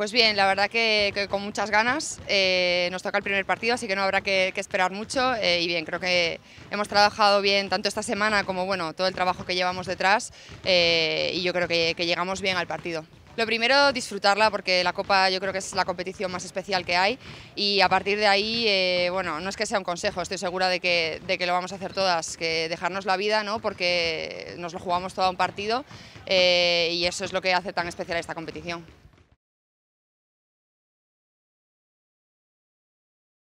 Pues bien, la verdad que, con muchas ganas. Eh, nos toca el primer partido, así que no habrá que, esperar mucho. Eh, y bien, creo que hemos trabajado bien tanto esta semana como bueno, todo el trabajo que llevamos detrás. Eh, y yo creo que, llegamos bien al partido. Lo primero, disfrutarla, porque la Copa yo creo que es la competición más especial que hay y a partir de ahí, bueno, no es que sea un consejo, estoy segura de que, lo vamos a hacer todas, que dejarnos la vida, ¿no? Porque nos lo jugamos todo a un partido y eso es lo que hace tan especial esta competición.